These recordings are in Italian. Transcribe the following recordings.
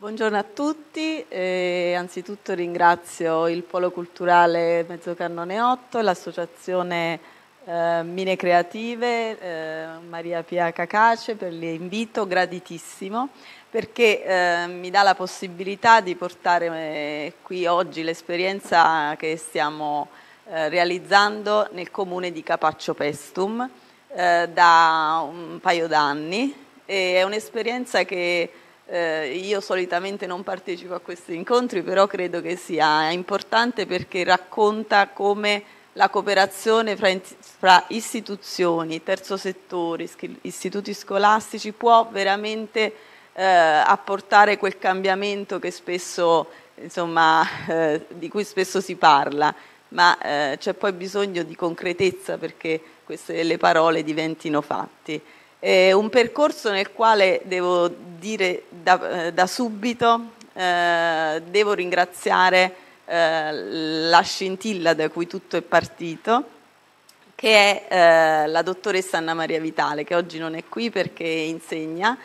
Buongiorno a tutti, eh, anzitutto ringrazio il Polo Culturale Mezzocannone 8 e l'associazione eh, Mine Creative eh, Maria Pia Cacace per l'invito graditissimo perché eh, mi dà la possibilità di portare eh, qui oggi l'esperienza che stiamo eh, realizzando nel comune di Capaccio Pestum da un paio d'anni. È un'esperienza che eh, io solitamente non partecipo a questi incontri, però credo che sia importante perché racconta come la cooperazione fra, fra istituzioni, terzo settore, istituti scolastici può veramente eh, apportare quel cambiamento spesso, insomma, eh, di cui spesso si parla, ma eh, c'è poi bisogno di concretezza perché queste le parole diventino fatti. Eh, un percorso nel quale devo dire da, eh, da subito, eh, devo ringraziare eh, la scintilla da cui tutto è partito, che è eh, la dottoressa Anna Maria Vitale, che oggi non è qui perché insegna,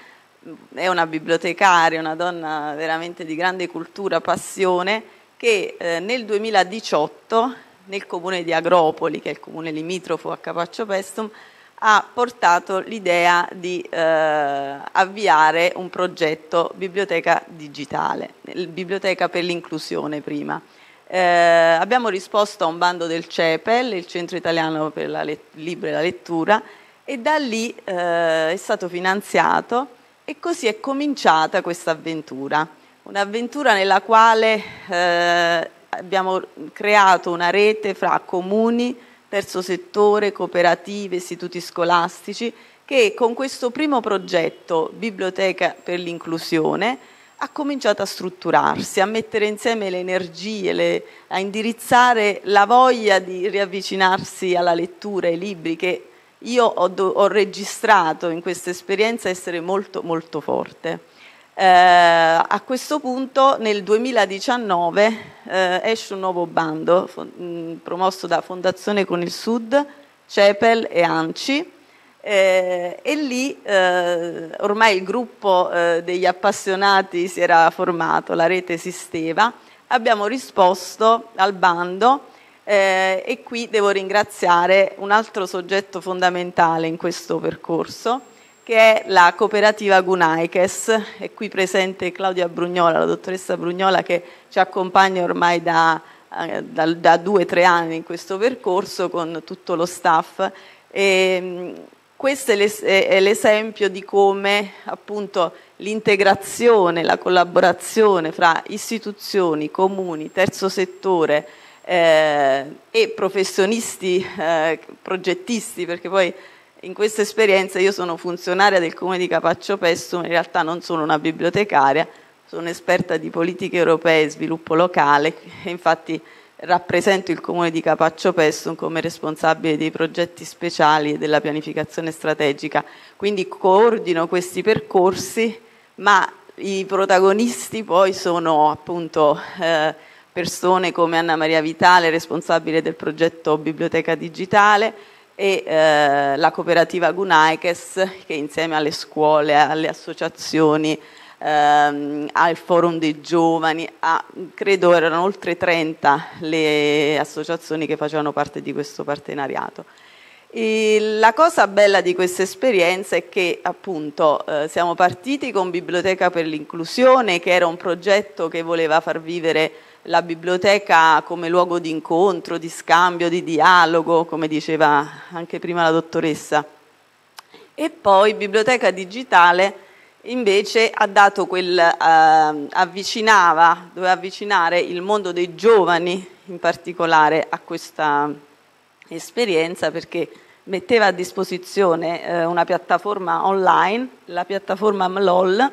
è una bibliotecaria, una donna veramente di grande cultura, passione, che eh, nel 2018 nel comune di Agropoli, che è il comune limitrofo a Capaccio Pestum, ha portato l'idea di eh, avviare un progetto biblioteca digitale, biblioteca per l'inclusione prima. Eh, abbiamo risposto a un bando del CEPEL, il Centro Italiano per la let- Libro e la Lettura, e da lì eh, è stato finanziato e così è cominciata questa avventura. Un'avventura nella quale eh, abbiamo creato una rete fra comuni, terzo settore, cooperative, istituti scolastici, che con questo primo progetto Biblioteca per l'inclusione ha cominciato a strutturarsi, a mettere insieme le energie, le, a indirizzare la voglia di riavvicinarsi alla lettura, ai libri, che io ho, ho registrato in questa esperienza essere molto molto forte. Eh, a questo punto nel 2019 eh, esce un nuovo bando mm, promosso da Fondazione con il Sud, CEPEL e ANCI eh, e lì eh, ormai il gruppo eh, degli appassionati si era formato, la rete esisteva, abbiamo risposto al bando eh, e qui devo ringraziare un altro soggetto fondamentale in questo percorso che è la cooperativa Gunaiches. È qui presente Claudia Brugnola, la dottoressa Brugnola che ci accompagna ormai da, eh, da, da due o tre anni in questo percorso con tutto lo staff. E, ehm, questo è l'esempio di come appunto l'integrazione, la collaborazione fra istituzioni, comuni, terzo settore eh, e professionisti eh, progettisti, perché poi in questa esperienza io sono funzionaria del comune di Capaccio Pesto, in realtà non sono una bibliotecaria, sono esperta di politiche europee e sviluppo locale e infatti rappresento il comune di Capaccio Pestum come responsabile dei progetti speciali e della pianificazione strategica, quindi coordino questi percorsi, ma i protagonisti poi sono appunto eh, persone come Anna Maria Vitale, responsabile del progetto Biblioteca Digitale, e eh, la cooperativa Gunaikes che insieme alle scuole, alle associazioni, ehm, al forum dei giovani, a, credo erano oltre 30 le associazioni che facevano parte di questo partenariato. E la cosa bella di questa esperienza è che appunto eh, siamo partiti con Biblioteca per l'inclusione che era un progetto che voleva far vivere la biblioteca come luogo di incontro, di scambio, di dialogo, come diceva anche prima la dottoressa. E poi biblioteca digitale invece ha dato quel, eh, avvicinava, doveva avvicinare il mondo dei giovani in particolare a questa esperienza perché metteva a disposizione eh, una piattaforma online, la piattaforma MLOL,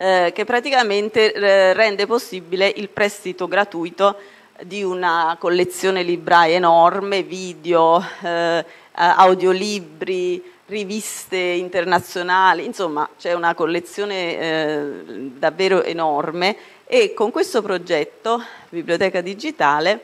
eh, che praticamente eh, rende possibile il prestito gratuito di una collezione libraia enorme, video, eh, audiolibri, riviste internazionali, insomma c'è una collezione eh, davvero enorme e con questo progetto Biblioteca Digitale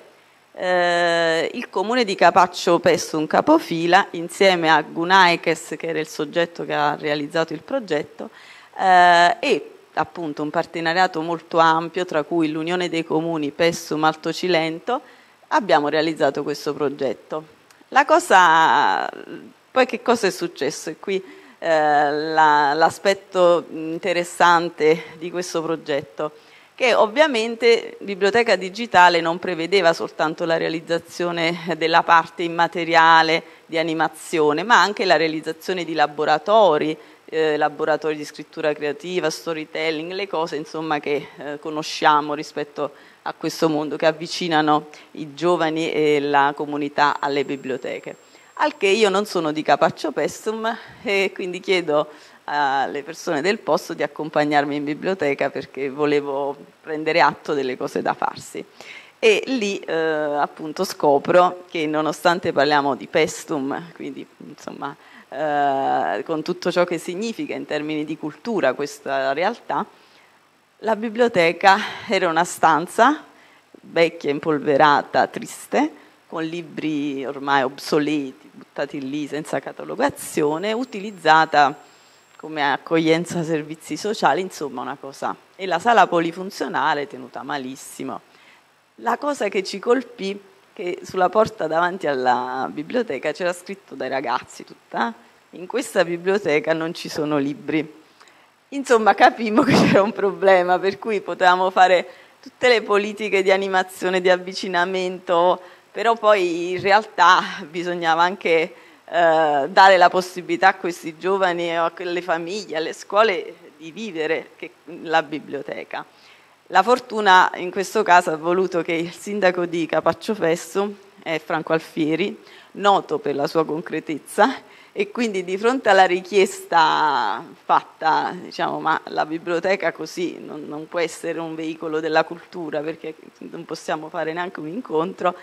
eh, il comune di Capaccio Pesso un Capofila insieme a Gunaikes che era il soggetto che ha realizzato il progetto eh, e appunto un partenariato molto ampio tra cui l'Unione dei Comuni Pessum Malto Cilento, abbiamo realizzato questo progetto. La cosa, poi che cosa è successo? E qui eh, la, l'aspetto interessante di questo progetto, che ovviamente Biblioteca Digitale non prevedeva soltanto la realizzazione della parte immateriale di animazione, ma anche la realizzazione di laboratori, eh, laboratori di scrittura creativa, storytelling, le cose insomma, che eh, conosciamo rispetto a questo mondo, che avvicinano i giovani e la comunità alle biblioteche. Al che io non sono di capaccio pestum e quindi chiedo alle persone del posto di accompagnarmi in biblioteca perché volevo prendere atto delle cose da farsi. E lì eh, appunto scopro che nonostante parliamo di pestum, quindi insomma eh, con tutto ciò che significa in termini di cultura questa realtà, la biblioteca era una stanza vecchia, impolverata, triste, con libri ormai obsoleti, buttati lì senza catalogazione, utilizzata come accoglienza servizi sociali, insomma una cosa. E la sala polifunzionale tenuta malissimo. La cosa che ci colpì che sulla porta davanti alla biblioteca c'era scritto dai ragazzi tutta, in questa biblioteca non ci sono libri. Insomma, capimmo che c'era un problema, per cui potevamo fare tutte le politiche di animazione, di avvicinamento, però poi in realtà bisognava anche eh, dare la possibilità a questi giovani, a quelle famiglie, alle scuole di vivere la biblioteca. La fortuna in questo caso ha voluto che il sindaco di Capacciofesso è Franco Alfieri, noto per la sua concretezza, e quindi di fronte alla richiesta fatta, diciamo, ma la biblioteca così non, non, può essere un veicolo della cultura perché non possiamo fare neanche un incontro,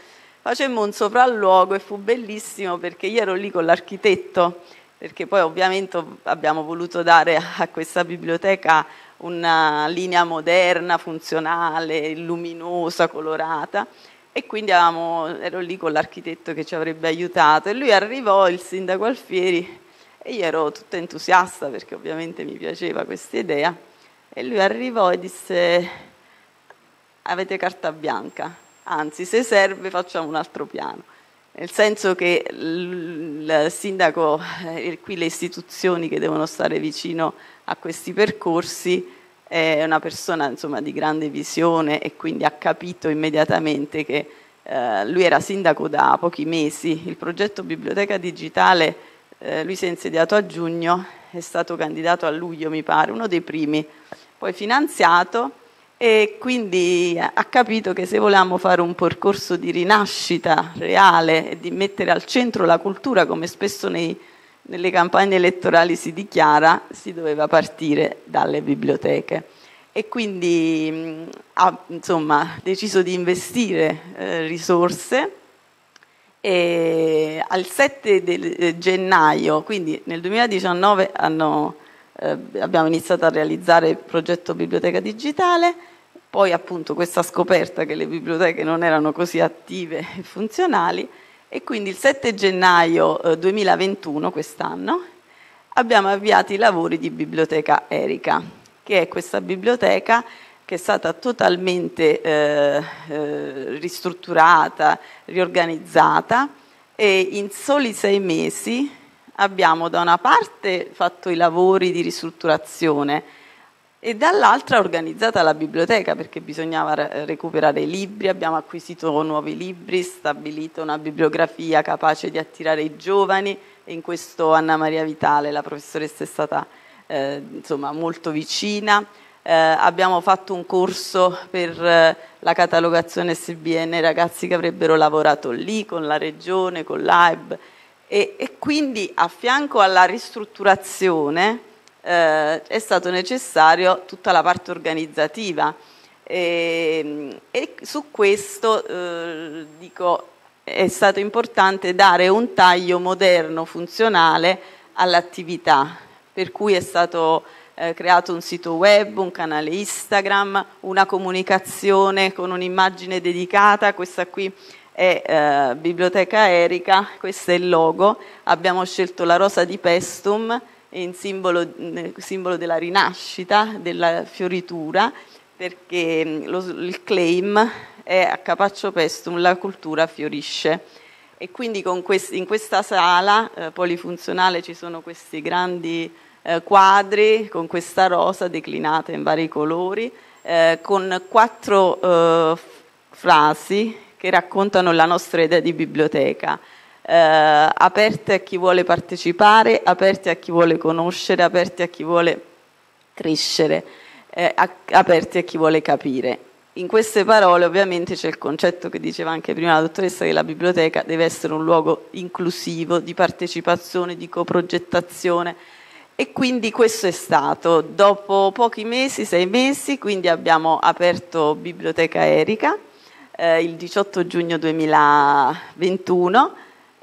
facemmo un sopralluogo e fu bellissimo perché io ero lì con l'architetto, perché poi ovviamente abbiamo voluto dare a questa biblioteca una linea moderna, funzionale, luminosa, colorata e quindi avevamo, ero lì con l'architetto che ci avrebbe aiutato e lui arrivò, il sindaco Alfieri, e io ero tutta entusiasta perché ovviamente mi piaceva questa idea e lui arrivò e disse avete carta bianca, anzi se serve facciamo un altro piano nel senso che eh, il sindaco e qui le istituzioni che devono stare vicino a questi percorsi è una persona insomma, di grande visione e quindi ha capito immediatamente che eh, lui era sindaco da pochi mesi, il progetto Biblioteca Digitale eh, lui si è insediato a giugno, è stato candidato a luglio mi pare, uno dei primi, poi finanziato e quindi ha capito che se volevamo fare un percorso di rinascita reale e di mettere al centro la cultura, come spesso nei, nelle campagne elettorali si dichiara, si doveva partire dalle biblioteche. E quindi mm, ha insomma, deciso di investire eh, risorse e al 7 eh, gennaio, quindi nel 2019 hanno, eh, abbiamo iniziato a realizzare il progetto Biblioteca Digitale poi appunto questa scoperta che le biblioteche non erano così attive e funzionali e quindi il 7 gennaio 2021, eh, quest'anno, abbiamo avviato i lavori di Biblioteca Erika, che è questa biblioteca che è stata totalmente eh, eh, ristrutturata, riorganizzata e in soli sei mesi abbiamo da una parte fatto i lavori di ristrutturazione, e dall'altra organizzata la biblioteca perché bisognava recuperare i libri, abbiamo acquisito nuovi libri, stabilito una bibliografia capace di attirare i giovani e in questo Anna Maria Vitale, la professoressa, è stata eh, insomma, molto vicina. Eh, abbiamo fatto un corso per eh, la catalogazione SBN, ragazzi che avrebbero lavorato lì con la regione, con l'AIB e, e quindi a fianco alla ristrutturazione eh, è stato necessario tutta la parte organizzativa e, ehm, e su questo eh, dico è stato importante dare un taglio moderno, funzionale all'attività, per cui è stato eh, creato un sito web, un canale Instagram, una comunicazione con un'immagine dedicata, questa qui è eh, Biblioteca Erica, questo è il logo, abbiamo scelto la rosa di Pestum simbolo, simbolo della rinascita, della fioritura, perché lo, il claim è a Capaccio Pestum la cultura fiorisce. E quindi quest, in questa sala eh, polifunzionale ci sono questi grandi eh, quadri con questa rosa declinata in vari colori, eh, con quattro eh, frasi che raccontano la nostra idea di biblioteca eh, aperte a chi vuole partecipare, aperte a chi vuole conoscere, aperte a chi vuole crescere, eh, aperte a chi vuole capire. In queste parole ovviamente c'è il concetto che diceva anche prima la dottoressa che la biblioteca deve essere un luogo inclusivo di partecipazione, di coprogettazione, e quindi questo è stato. Dopo pochi mesi, sei mesi, quindi abbiamo aperto Biblioteca Erika eh, il 18 giugno 2021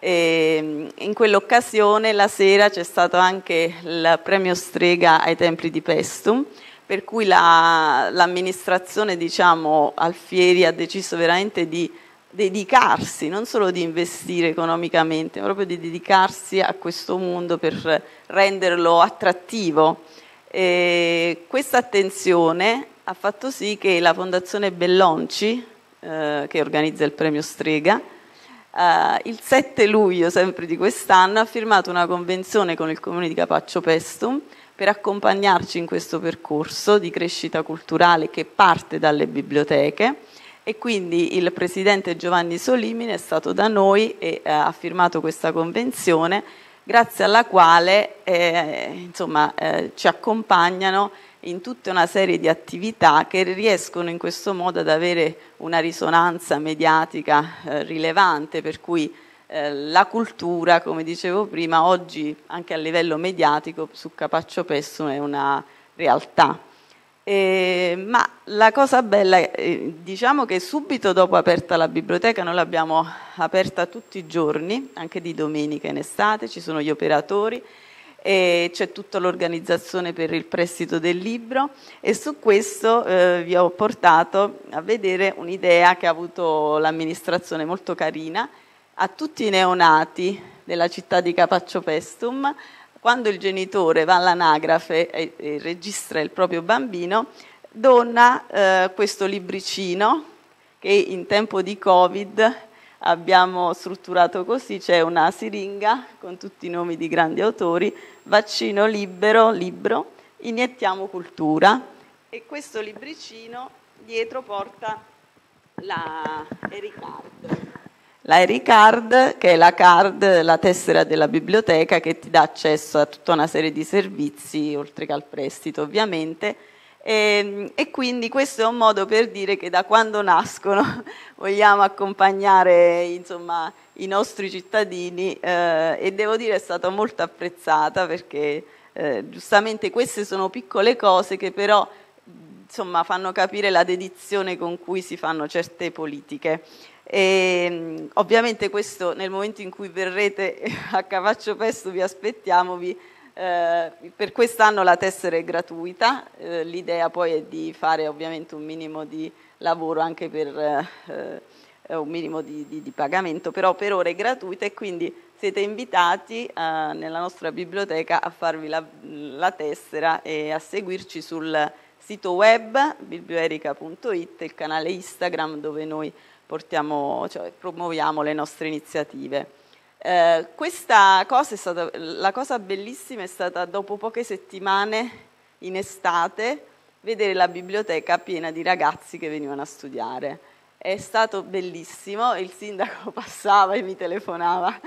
e ehm, in quell'occasione la sera c'è stato anche il premio Strega ai templi di Pestum, per cui la, l'amministrazione diciamo, Alfieri ha deciso veramente di dedicarsi, non solo di investire economicamente, ma proprio di dedicarsi a questo mondo per renderlo attrattivo. E ehm, questa attenzione ha fatto sì che la Fondazione Bellonci, eh, che organizza il premio Strega, Uh, il 7 luglio sempre di quest'anno ha firmato una convenzione con il comune di Capaccio Pestum per accompagnarci in questo percorso di crescita culturale che parte dalle biblioteche e quindi il presidente Giovanni Solimine è stato da noi e uh, ha firmato questa convenzione grazie alla quale eh, insomma, eh, ci accompagnano in tutta una serie di attività che riescono in questo modo ad avere una risonanza mediatica eh, rilevante, per cui eh, la cultura, come dicevo prima, oggi anche a livello mediatico su Capaccio Pesso è una realtà. Eh, ma la cosa bella, eh, diciamo che subito dopo aperta la biblioteca, noi l'abbiamo aperta tutti i giorni, anche di domenica in estate, ci sono gli operatori e c'è tutta l'organizzazione per il prestito del libro e su questo eh, vi ho portato a vedere un'idea che ha avuto l'amministrazione molto carina a tutti i neonati della città di Capaccio Pestum quando il genitore va all'anagrafe e, e registra il proprio bambino dona eh, questo libricino che in tempo di Covid abbiamo strutturato così, c'è una siringa con tutti i nomi di grandi autori, vaccino libero, libro, iniettiamo cultura e questo libricino dietro porta la Ericard. La Ericard, che è la card, la tessera della biblioteca che ti dà accesso a tutta una serie di servizi, oltre che al prestito ovviamente, e, ehm, e, quindi questo è un modo per dire che da quando nascono vogliamo accompagnare insomma, i nostri cittadini eh, e devo dire è stata molto apprezzata perché eh, giustamente queste sono piccole cose che però insomma, fanno capire la dedizione con cui si fanno certe politiche. E, ehm, ovviamente questo nel momento in cui verrete a Cavaccio Pesto vi aspettiamo, vi eh, per quest'anno la tessera è gratuita, eh, l'idea poi è di fare ovviamente un minimo di lavoro anche per eh, eh un minimo di, di, di, pagamento, però per ora è gratuita e quindi siete invitati eh, nella nostra biblioteca a farvi la, la, tessera e a seguirci sul sito web biblioerica.it, il canale Instagram dove noi portiamo, cioè, promuoviamo le nostre iniziative. Eh, questa cosa è stata, la cosa bellissima è stata dopo poche settimane in estate vedere la biblioteca piena di ragazzi che venivano a studiare. È stato bellissimo, il sindaco passava e mi telefonava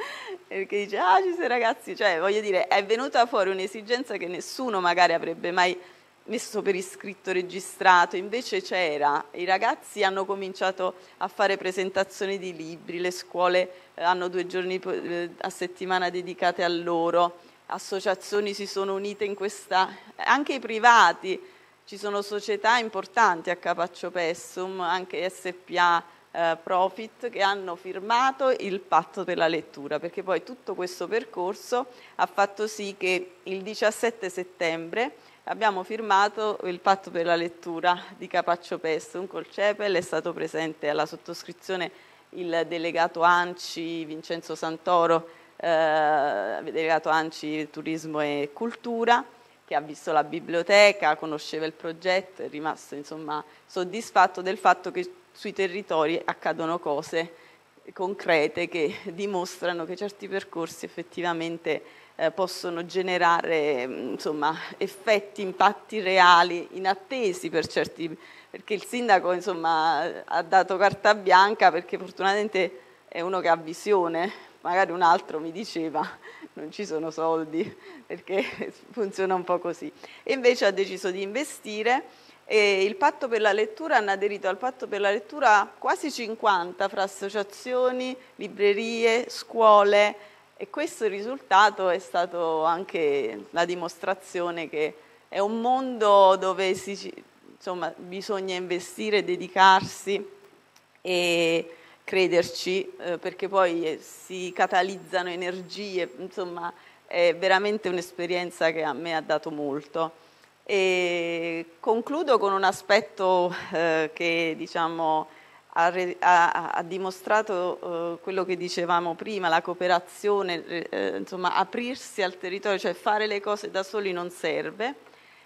perché dice ah ci sei ragazzi, cioè voglio dire è venuta fuori un'esigenza che nessuno magari avrebbe mai messo per iscritto registrato, invece c'era, i ragazzi hanno cominciato a fare presentazioni di libri, le scuole eh, hanno due giorni eh, a settimana dedicate a loro, associazioni si sono unite in questa, anche i privati, ci sono società importanti a Capaccio Pessum, anche SPA eh, Profit, che hanno firmato il patto per la lettura, perché poi tutto questo percorso ha fatto sì che il 17 settembre abbiamo firmato il patto per la lettura di Capaccio Pestum col CEPEL, è stato presente alla sottoscrizione il delegato ANCI Vincenzo Santoro, eh, delegato ANCI Turismo e Cultura, che ha visto la biblioteca, conosceva il progetto, è rimasto insomma, soddisfatto del fatto che sui territori accadono cose concrete che dimostrano che certi percorsi effettivamente eh, possono generare mm, insomma, effetti, impatti reali, inattesi per certi, perché il sindaco insomma, ha dato carta bianca perché fortunatamente è uno che ha visione, magari un altro mi diceva non ci sono soldi perché funziona un po' così. E invece ha deciso di investire e il patto per la lettura hanno aderito al patto per la lettura quasi 50 fra associazioni, librerie, scuole, e questo risultato è stato anche la dimostrazione che è un mondo dove si, insomma, bisogna investire, dedicarsi e crederci, eh, perché poi eh, si catalizzano energie, insomma è veramente un'esperienza che a me ha dato molto. E concludo con un aspetto eh, che diciamo ha, ha, ha dimostrato eh, quello che dicevamo prima, la cooperazione, eh, eh, insomma aprirsi al territorio, cioè fare le cose da soli non serve.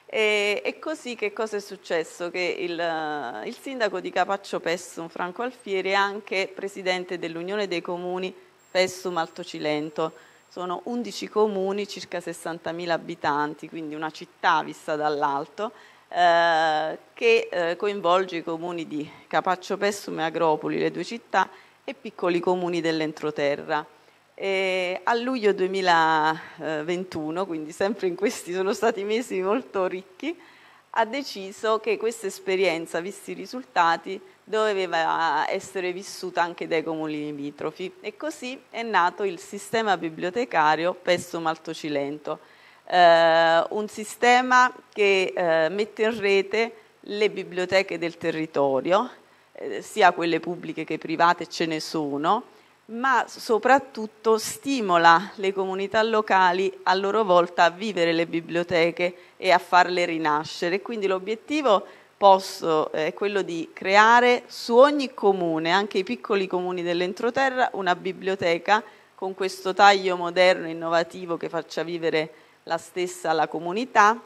E, e così che cosa è successo? Che il, eh, il sindaco di Capaccio Pessum, Franco Alfieri, è anche presidente dell'Unione dei Comuni Pessum Alto Cilento. Sono 11 comuni, circa 60.000 abitanti, quindi una città vista dall'alto eh, che eh, coinvolge i comuni di Capaccio Pessum e Agropoli, le due città, e piccoli comuni dell'entroterra. E a luglio 2021, quindi sempre in questi sono stati mesi molto ricchi, ha deciso che questa esperienza, visti i risultati, doveva essere vissuta anche dai comuni limitrofi e così è nato il sistema bibliotecario Pessum Cilento eh, un sistema che eh, mette in rete le biblioteche del territorio, eh, sia quelle pubbliche che private ce ne sono, ma soprattutto stimola le comunità locali a loro volta a vivere le biblioteche e a farle rinascere. Quindi l'obiettivo posso, eh, è quello di creare su ogni comune, anche i piccoli comuni dell'entroterra, una biblioteca con questo taglio moderno, e innovativo che faccia vivere la stessa la comunità.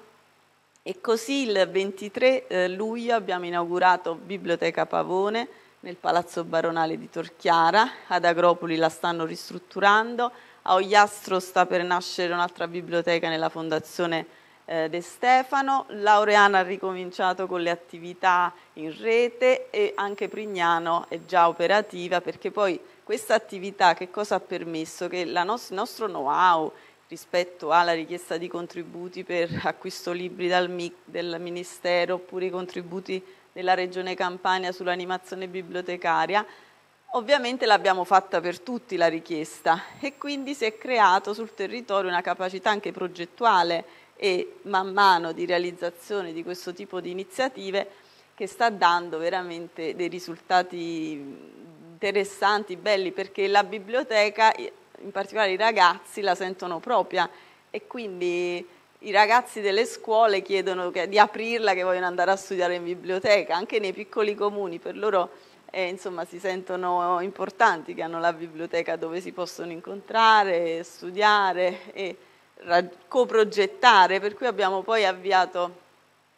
E così il 23 eh, luglio abbiamo inaugurato Biblioteca Pavone nel Palazzo Baronale di Torchiara, ad Agropoli la stanno ristrutturando, a Ogliastro sta per nascere un'altra biblioteca nella Fondazione eh, De Stefano, Laureana ha ricominciato con le attività in rete e anche Prignano è già operativa perché poi questa attività che cosa ha permesso? Che il nostro know-how, rispetto alla richiesta di contributi per acquisto libri dal MIC del Ministero oppure i contributi della Regione Campania sull'animazione bibliotecaria. Ovviamente l'abbiamo fatta per tutti la richiesta e quindi si è creato sul territorio una capacità anche progettuale e man mano di realizzazione di questo tipo di iniziative che sta dando veramente dei risultati interessanti, belli, perché la biblioteca eh, in particolare i ragazzi, la sentono propria e quindi i ragazzi delle scuole chiedono che, di aprirla, che vogliono andare a studiare in biblioteca, anche nei piccoli comuni, per loro eh, insomma, si sentono importanti, che hanno la biblioteca dove si possono incontrare, studiare e coprogettare, per cui abbiamo poi avviato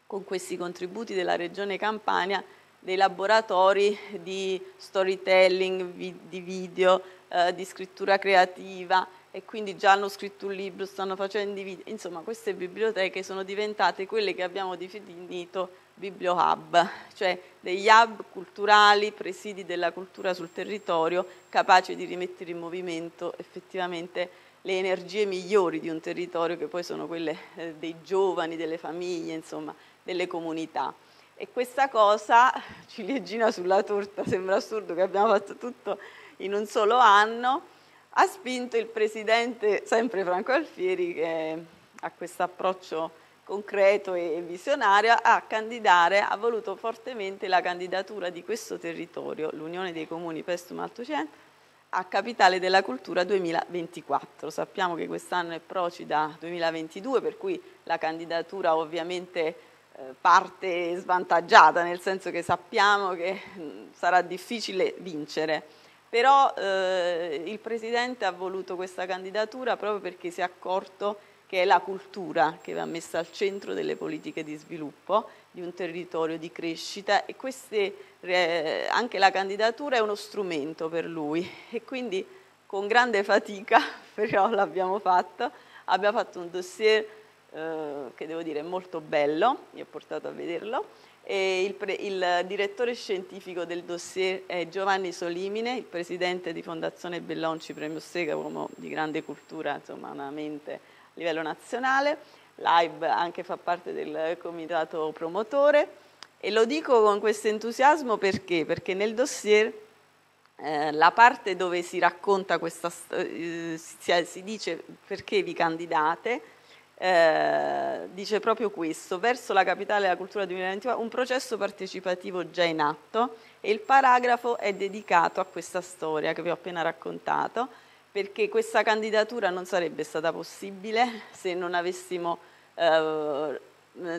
con questi contributi della Regione Campania dei laboratori di storytelling, di video, eh, di scrittura creativa e quindi già hanno scritto un libro, stanno facendo i video. Insomma, queste biblioteche sono diventate quelle che abbiamo definito bibliohub, cioè degli hub culturali, presidi della cultura sul territorio, capaci di rimettere in movimento effettivamente le energie migliori di un territorio che poi sono quelle eh, dei giovani, delle famiglie, insomma, delle comunità. E questa cosa, ciliegina sulla torta, sembra assurdo che abbiamo fatto tutto in un solo anno, ha spinto il presidente, sempre Franco Alfieri, che ha questo approccio concreto e visionario, a candidare, ha voluto fortemente la candidatura di questo territorio, l'Unione dei Comuni Pestum Alto Centro, a Capitale della Cultura 2024. Sappiamo che quest'anno è Procida 2022, per cui la candidatura ovviamente eh, parte svantaggiata, nel senso che sappiamo che mm, sarà difficile vincere però eh, il Presidente ha voluto questa candidatura proprio perché si è accorto che è la cultura che va messa al centro delle politiche di sviluppo di un territorio di crescita e queste, eh, anche la candidatura è uno strumento per lui e quindi con grande fatica, però l'abbiamo fatto, abbiamo fatto un dossier eh, che devo dire è molto bello, mi ho portato a vederlo, il, pre, il, direttore scientifico del dossier è Giovanni Solimine, il presidente di Fondazione Bellonci Premio Sega, uomo di grande cultura, insomma una mente a livello nazionale. Live anche fa parte del comitato promotore e lo dico con questo entusiasmo perché? Perché nel dossier eh, la parte dove si racconta questa eh, si, si dice perché vi candidate eh, dice proprio questo, verso la capitale della cultura 2021, un processo partecipativo già in atto e il paragrafo è dedicato a questa storia che vi ho appena raccontato, perché questa candidatura non sarebbe stata possibile se non, avessimo, eh,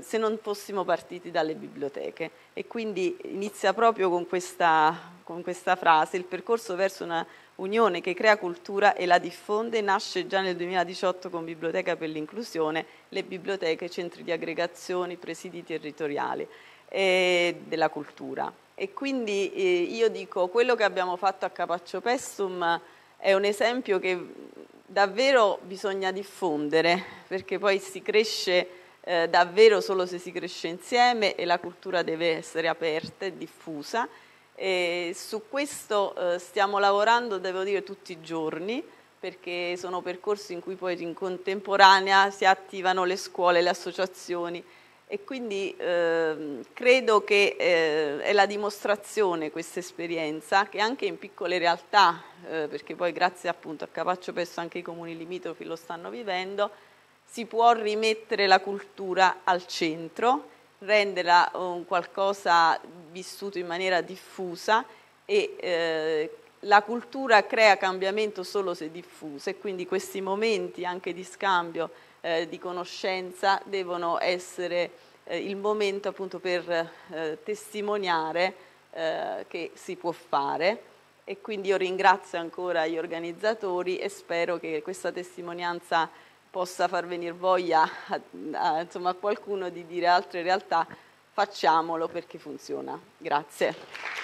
se non fossimo partiti dalle biblioteche e quindi inizia proprio con questa, con questa frase, il percorso verso una unione che crea cultura e la diffonde, nasce già nel 2018 con Biblioteca per l'inclusione, le biblioteche, centri di aggregazione, presidi territoriali eh, della cultura. E quindi eh, io dico quello che abbiamo fatto a Capaccio Pessum è un esempio che davvero bisogna diffondere, perché poi si cresce eh, davvero solo se si cresce insieme e la cultura deve essere aperta e diffusa e su questo eh, stiamo lavorando, devo dire, tutti i giorni perché sono percorsi in cui poi in contemporanea si attivano le scuole, le associazioni e quindi eh, credo che eh, è la dimostrazione questa esperienza che anche in piccole realtà, eh, perché poi grazie appunto a Capaccio Pesso anche i comuni limitrofi lo stanno vivendo, si può rimettere la cultura al centro renderla un qualcosa vissuto in maniera diffusa e eh, la cultura crea cambiamento solo se diffusa e quindi questi momenti anche di scambio eh, di conoscenza devono essere eh, il momento appunto per eh, testimoniare eh, che si può fare e quindi io ringrazio ancora gli organizzatori e spero che questa testimonianza possa far venire voglia a, a, insomma, a qualcuno di dire altre realtà, facciamolo perché funziona. Grazie.